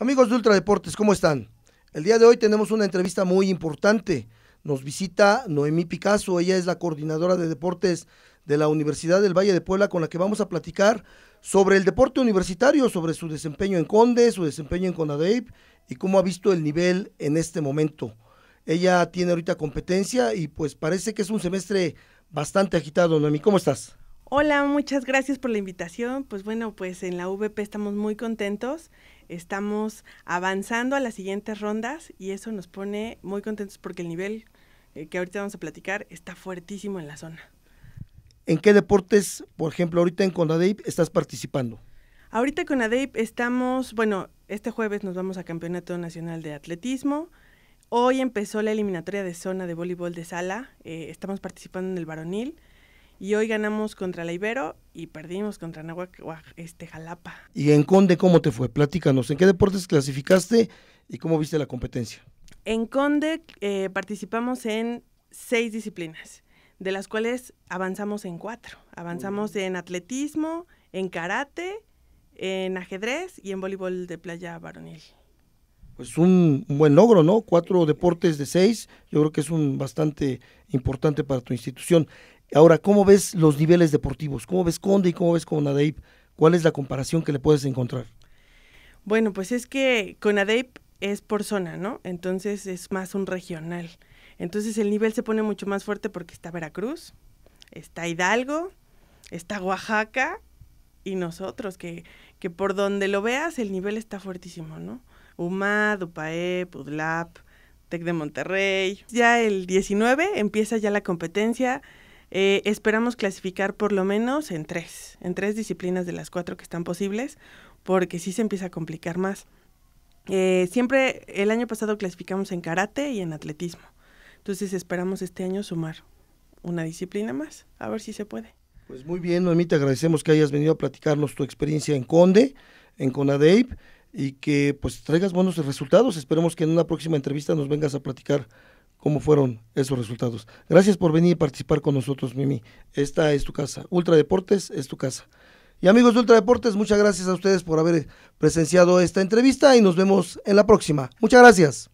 Amigos de Ultra Deportes, ¿cómo están? El día de hoy tenemos una entrevista muy importante. Nos visita Noemí Picasso, ella es la coordinadora de deportes de la Universidad del Valle de Puebla, con la que vamos a platicar sobre el deporte universitario, sobre su desempeño en Conde, su desempeño en Conadeip y cómo ha visto el nivel en este momento. Ella tiene ahorita competencia y pues parece que es un semestre bastante agitado, Noemí. ¿Cómo estás? Hola, muchas gracias por la invitación. Pues bueno, pues en la VP estamos muy contentos, estamos avanzando a las siguientes rondas y eso nos pone muy contentos porque el nivel eh, que ahorita vamos a platicar está fuertísimo en la zona. ¿En qué deportes, por ejemplo, ahorita en CONADEIP estás participando? Ahorita con ADEIP estamos, bueno, este jueves nos vamos a Campeonato Nacional de Atletismo. Hoy empezó la eliminatoria de zona de voleibol de sala. Eh, estamos participando en el varonil y hoy ganamos contra la Ibero y perdimos contra Nahuac, este Jalapa. Y en Conde, ¿cómo te fue? Platícanos, ¿en qué deportes clasificaste y cómo viste la competencia? En Conde eh, participamos en seis disciplinas, de las cuales avanzamos en cuatro. Avanzamos en atletismo, en karate, en ajedrez y en voleibol de playa varonil. Pues un, buen logro, ¿no? Cuatro deportes de seis, yo creo que es un bastante importante para tu institución. Ahora, ¿cómo ves los niveles deportivos? ¿Cómo ves Conde y cómo ves Conadeip? ¿Cuál es la comparación que le puedes encontrar? Bueno, pues es que con Adeip es por zona, ¿no? Entonces es más un regional. Entonces el nivel se pone mucho más fuerte porque está Veracruz, está Hidalgo, está Oaxaca y nosotros, que, que por donde lo veas el nivel está fuertísimo, ¿no? Uma, UPAE, PUDLAP, TEC de Monterrey. Ya el 19 empieza ya la competencia eh, esperamos clasificar por lo menos en tres, en tres disciplinas de las cuatro que están posibles, porque sí se empieza a complicar más. Eh, siempre el año pasado clasificamos en karate y en atletismo. Entonces esperamos este año sumar una disciplina más, a ver si se puede. Pues muy bien, Noemí, te agradecemos que hayas venido a platicarnos tu experiencia en Conde, en Conadeip, y que pues traigas buenos resultados. Esperemos que en una próxima entrevista nos vengas a platicar cómo fueron esos resultados. Gracias por venir y participar con nosotros, Mimi. Esta es tu casa. Ultra Deportes es tu casa. Y amigos de Ultra Deportes, muchas gracias a ustedes por haber presenciado esta entrevista y nos vemos en la próxima. Muchas gracias.